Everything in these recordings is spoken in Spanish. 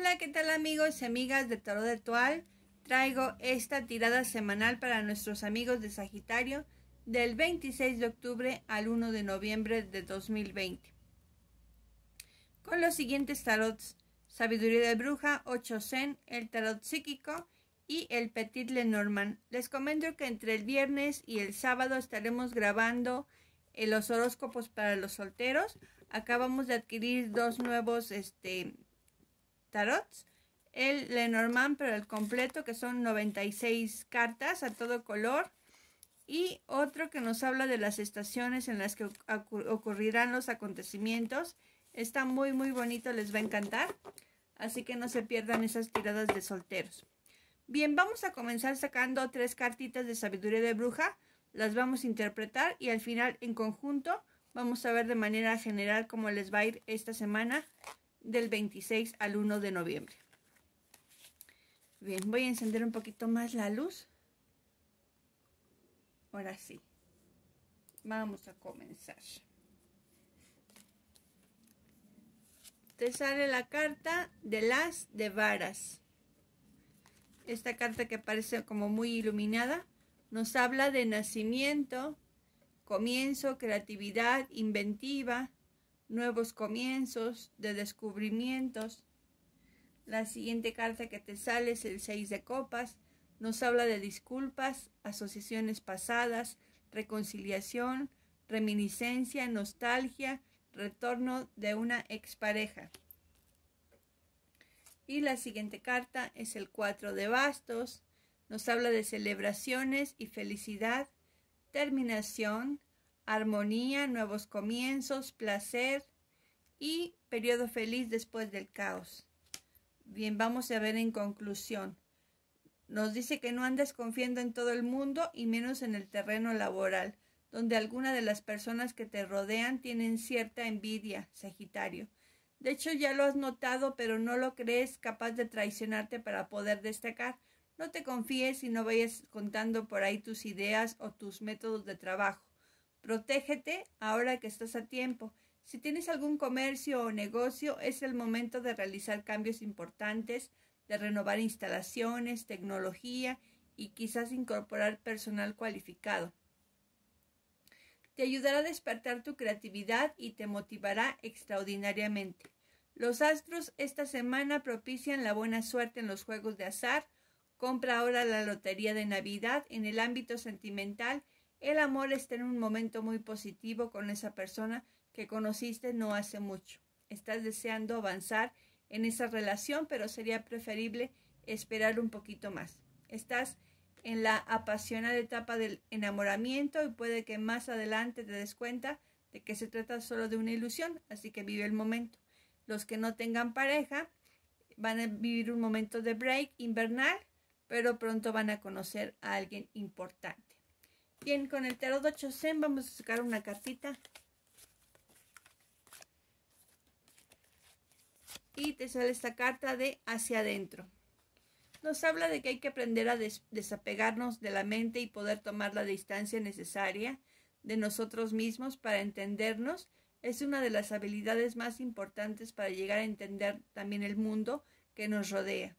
Hola, ¿qué tal amigos y amigas de Tarot de Toal? Traigo esta tirada semanal para nuestros amigos de Sagitario del 26 de octubre al 1 de noviembre de 2020. Con los siguientes tarots, Sabiduría de Bruja, 8 Zen, el tarot psíquico y el Petit Lenormand. Les comento que entre el viernes y el sábado estaremos grabando eh, los horóscopos para los solteros. Acabamos de adquirir dos nuevos este, tarots. El Lenormand, pero el completo, que son 96 cartas a todo color. Y otro que nos habla de las estaciones en las que ocurrirán los acontecimientos. Está muy, muy bonito, les va a encantar. Así que no se pierdan esas tiradas de solteros. Bien, vamos a comenzar sacando tres cartitas de sabiduría de bruja. Las vamos a interpretar y al final en conjunto vamos a ver de manera general cómo les va a ir esta semana del 26 al 1 de noviembre. Bien, voy a encender un poquito más la luz. Ahora sí. Vamos a comenzar. Te sale la carta de las de varas. Esta carta que parece como muy iluminada nos habla de nacimiento, comienzo, creatividad, inventiva, nuevos comienzos, de descubrimientos. La siguiente carta que te sale es el 6 de copas. Nos habla de disculpas, asociaciones pasadas, reconciliación, reminiscencia, nostalgia, retorno de una expareja. Y la siguiente carta es el 4 de bastos. Nos habla de celebraciones y felicidad, terminación, armonía, nuevos comienzos, placer y periodo feliz después del caos. Bien, vamos a ver en conclusión. Nos dice que no andes confiando en todo el mundo y menos en el terreno laboral, donde algunas de las personas que te rodean tienen cierta envidia, Sagitario. De hecho, ya lo has notado, pero no lo crees capaz de traicionarte para poder destacar. No te confíes y no vayas contando por ahí tus ideas o tus métodos de trabajo. Protégete ahora que estás a tiempo. Si tienes algún comercio o negocio, es el momento de realizar cambios importantes, de renovar instalaciones, tecnología y quizás incorporar personal cualificado. Te ayudará a despertar tu creatividad y te motivará extraordinariamente. Los astros esta semana propician la buena suerte en los juegos de azar. Compra ahora la lotería de Navidad en el ámbito sentimental el amor está en un momento muy positivo con esa persona que conociste no hace mucho. Estás deseando avanzar en esa relación, pero sería preferible esperar un poquito más. Estás en la apasionada etapa del enamoramiento y puede que más adelante te des cuenta de que se trata solo de una ilusión, así que vive el momento. Los que no tengan pareja van a vivir un momento de break invernal, pero pronto van a conocer a alguien importante. Bien, con el tarot 8 Zen vamos a sacar una cartita. Y te sale esta carta de hacia adentro. Nos habla de que hay que aprender a desapegarnos de la mente y poder tomar la distancia necesaria de nosotros mismos para entendernos. Es una de las habilidades más importantes para llegar a entender también el mundo que nos rodea.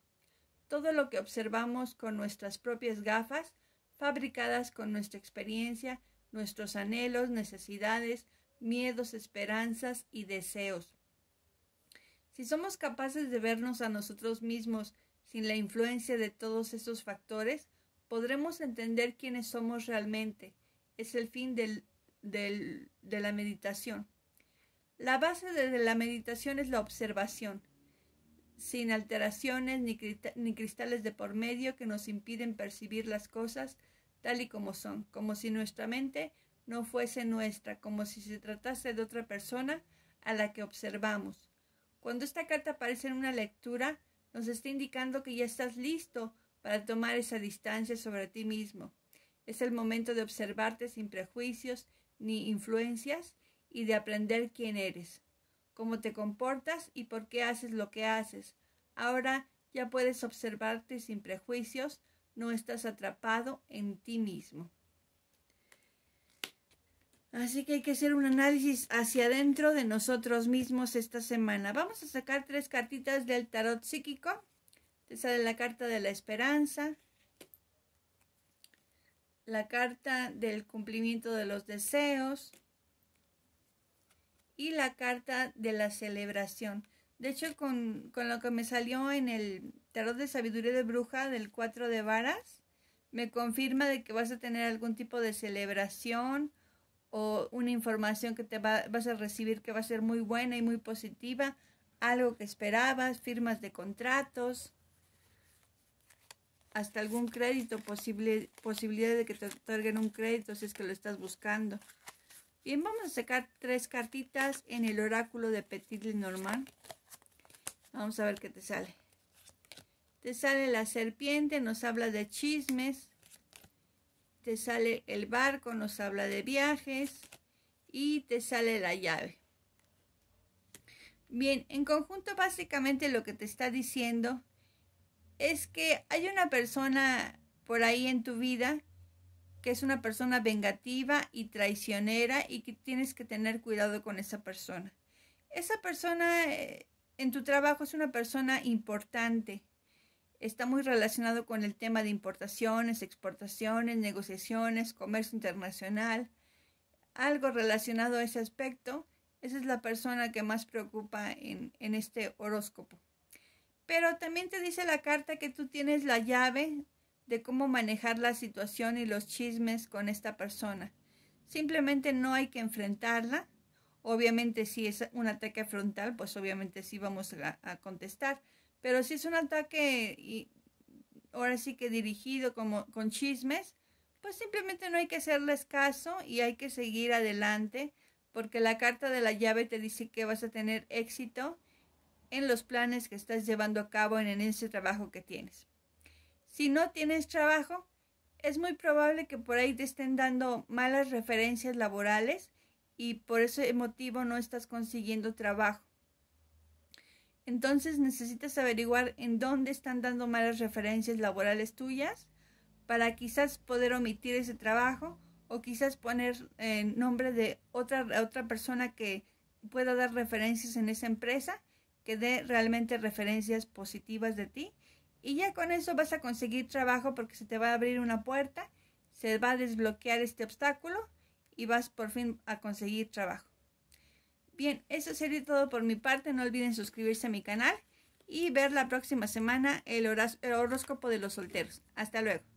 Todo lo que observamos con nuestras propias gafas fabricadas con nuestra experiencia, nuestros anhelos, necesidades, miedos, esperanzas y deseos. Si somos capaces de vernos a nosotros mismos sin la influencia de todos estos factores, podremos entender quiénes somos realmente. Es el fin de la meditación. La base de la meditación es la observación, sin alteraciones ni, ni cristales de por medio que nos impiden percibir las cosas tal y como son, como si nuestra mente no fuese nuestra, como si se tratase de otra persona a la que observamos. Cuando esta carta aparece en una lectura, nos está indicando que ya estás listo para tomar esa distancia sobre ti mismo. Es el momento de observarte sin prejuicios ni influencias y de aprender quién eres, cómo te comportas y por qué haces lo que haces. Ahora ya puedes observarte sin prejuicios, no estás atrapado en ti mismo. Así que hay que hacer un análisis hacia adentro de nosotros mismos esta semana. Vamos a sacar tres cartitas del tarot psíquico. Te sale la carta de la esperanza, la carta del cumplimiento de los deseos y la carta de la celebración. De hecho, con, con, lo que me salió en el tarot de sabiduría de bruja del 4 de varas, me confirma de que vas a tener algún tipo de celebración o una información que te vas a recibir que va a ser muy buena y muy positiva, algo que esperabas, firmas de contratos, hasta algún crédito, posible, posibilidad de que te otorguen un crédito si es que lo estás buscando. Bien, vamos a sacar tres cartitas en el oráculo de Petit Lenormand. Vamos a ver qué te sale. Te sale la serpiente, nos habla de chismes. Te sale el barco, nos habla de viajes. Y te sale la llave. Bien, en conjunto básicamente lo que te está diciendo es que hay una persona por ahí en tu vida que es una persona vengativa y traicionera y que tienes que tener cuidado con esa persona. Esa persona eh, en tu trabajo es una persona importante. Está muy relacionado con el tema de importaciones, exportaciones, negociaciones, comercio internacional. Algo relacionado a ese aspecto. Esa es la persona que más preocupa en, en este horóscopo. Pero también te dice la carta que tú tienes la llave de cómo manejar la situación y los chismes con esta persona. Simplemente no hay que enfrentarla, Obviamente si es un ataque frontal, pues obviamente sí vamos a, contestar. Pero si es un ataque y ahora sí que dirigido como con chismes, pues simplemente no hay que hacerles caso y hay que seguir adelante porque la carta de la llave te dice que vas a tener éxito en los planes que estás llevando a cabo en, en ese trabajo que tienes. Si no tienes trabajo, es muy probable que por ahí te estén dando malas referencias laborales y por ese motivo no estás consiguiendo trabajo. Entonces necesitas averiguar en dónde están dando malas referencias laborales tuyas para quizás poder omitir ese trabajo o quizás poner el eh, nombre de otra, otra persona que pueda dar referencias en esa empresa, que dé realmente referencias positivas de ti. Y ya con eso vas a conseguir trabajo porque se te va a abrir una puerta, se va a desbloquear este obstáculo y vas por fin a conseguir trabajo. Bien, eso sería todo por mi parte. No olviden suscribirse a mi canal y ver la próxima semana el horóscopo de los solteros. Hasta luego.